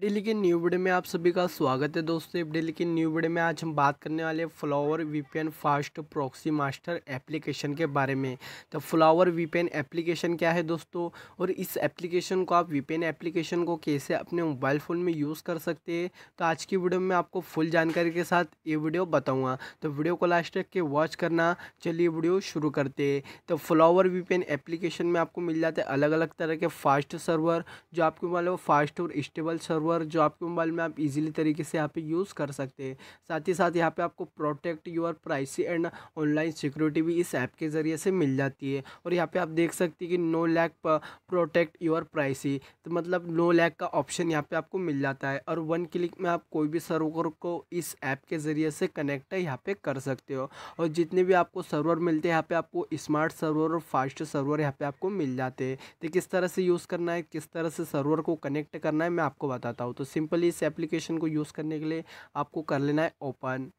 daily के new video में आप सभी का स्वागत है दोस्तों डेली के न्यू वीडियो में आज हम बात करने वाले हैं Flower VPN fast proxy master application के बारे में तो फ्लावर वीपीएन एप्लीकेशन क्या है दोस्तों और इस एप्लीकेशन को आप वीपीएन एप्लीकेशन को कैसे अपने मोबाइल फ़ोन में यूज़ कर सकते हैं तो आज की वीडियो में आपको फुल जानकारी के साथ ये वीडियो बताऊँगा तो वीडियो को लास्ट तक के वॉच करना चलिए वीडियो शुरू करते हैं तो फ्लावर वीपीएन एप्लीकेशन में आपको मिल जाते अलग अलग तरह के फास्ट सर्वर जो आपके लो फास्ट और स्टेबल सर्वर सर्वर जो आपके मोबाइल में आप इजीली तरीके से यहाँ पे यूज़ कर सकते हैं साथ ही साथ यहाँ पे आपको protect your privacy and online security भी इस ऐप के ज़रिए से मिल जाती है और यहाँ पे आप देख सकते हैं कि no lag protect your privacy तो मतलब नो लैक का ऑप्शन यहाँ पर आपको मिल जाता है और वन क्लिक में आप कोई भी सर्वर को इस ऐप के ज़रिए से कनेक्ट यहाँ पर कर सकते हो और जितने भी आपको सर्वर मिलते हैं यहाँ पर आपको स्मार्ट सर्वर और फास्ट सर्वर यहाँ पर आपको मिल जाते हैं तो किस तरह से यूज़ करना है किस तरह से सर्वर को कनेक्ट करना है मैं आपको बताता चाहता तो सिंपली इस एप्लीकेशन को यूज़ करने के लिए आपको कर लेना है ओपन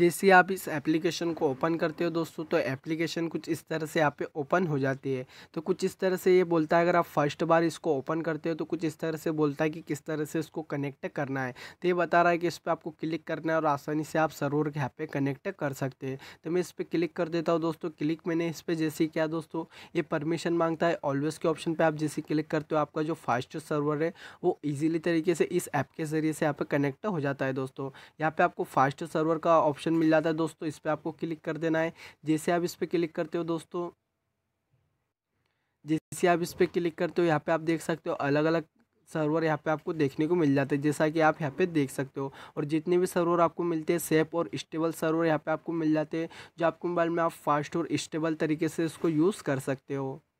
जैसे आप इस एप्लीकेशन को ओपन करते हो दोस्तों तो एप्लीकेशन कुछ इस तरह से यहाँ पे ओपन हो जाती है तो कुछ इस तरह से ये बोलता है अगर आप फर्स्ट बार इसको ओपन करते हो तो कुछ इस तरह से बोलता है कि किस तरह से इसको कनेक्ट करना है तो ये बता रहा है कि इस पर आपको क्लिक करना है और आसानी से आप सर्वर यहाँ पे कनेक्ट कर सकते हैं तो मैं इस पर क्लिक कर देता हूँ दोस्तों क्लिक मैंने इस पर जैसे किया दोस्तों ये परमिशन मांगता है ऑलवेज़ के ऑप्शन पर आप जैसे क्लिक करते हो आपका जो फास्ट सर्वर है वो ईजिली तरीके से इस ऐप के ज़रिए से यहाँ पर कनेक्ट हो जाता है दोस्तों यहाँ पर आपको फास्ट सर्वर का ऑप्शन ऑप्शन मिल जाता है दोस्तों इस पर आपको क्लिक कर देना है जैसे आप इस पर क्लिक करते हो दोस्तों जैसे आप इस पर क्लिक करते हो यहाँ पे आप देख सकते हो अलग अलग सर्वर यहाँ पे आपको देखने को मिल जाते हैं जैसा कि आप यहाँ पे देख सकते हो और जितने भी सर्वर आपको मिलते हैं सेफ और स्टेबल सर्वर यहाँ पे आपको मिल जाते हैं जो आपको मोबाइल में आप फास्ट और स्टेबल तरीके से इसको यूज़ कर सकते हो